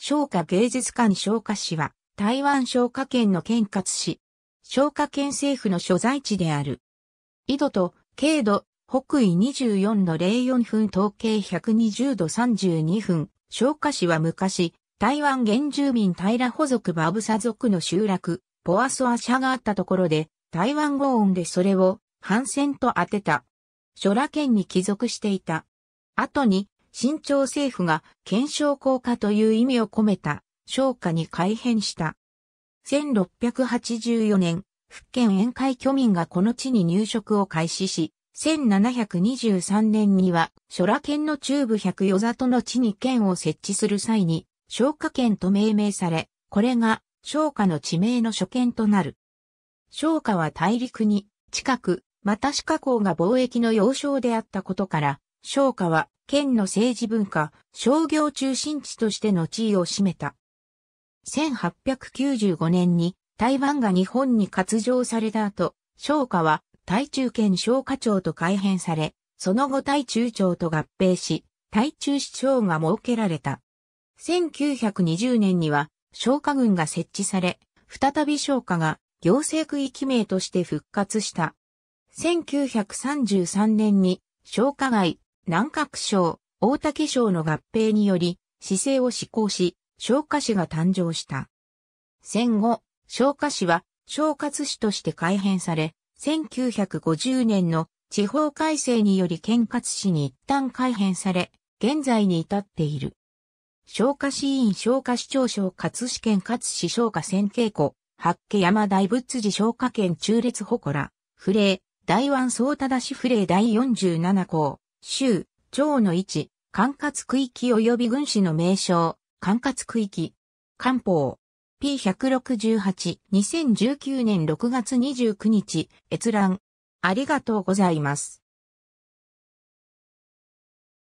昭和芸術館昭和市は、台湾昭和県の県轄市。昭和県政府の所在地である。緯度と経度、北緯24の04分統計120度32分。昭和市は昔、台湾原住民平保族バブサ族の集落、ポアソア社があったところで、台湾豪音でそれを、反戦と当てた。諸羅県に帰属していた。後に、新朝政府が検証効果という意味を込めた商家に改変した。1684年、福建沿海居民がこの地に入植を開始し、1723年には、諸羅県の中部百余里の地に県を設置する際に、昇華県と命名され、これが、昇華の地名の所見となる。商家は大陸に、近く、また四河港が貿易の要衝であったことから、昇華は県の政治文化、商業中心地としての地位を占めた。1895年に台湾が日本に割譲された後、商家は台中県商家町と改編され、その後台中町と合併し、台中市長が設けられた。1920年には商家軍が設置され、再び商家が行政区域名として復活した。1933年に商家街、南角省、大竹省の合併により、市政を施行し、昇華市が誕生した。戦後、昇華市は、昇華市として改編され、1950年の地方改正により県活市に一旦改編され、現在に至っている。昇華市員昇華市長昇葛市県葛市昇華線稽古、八家山大仏寺昇華県中列祠ら、不令、大湾総忠市不令第47項、州、町の位置、管轄区域及び軍師の名称、管轄区域。官報。P168、2019年6月29日、閲覧。ありがとうございます。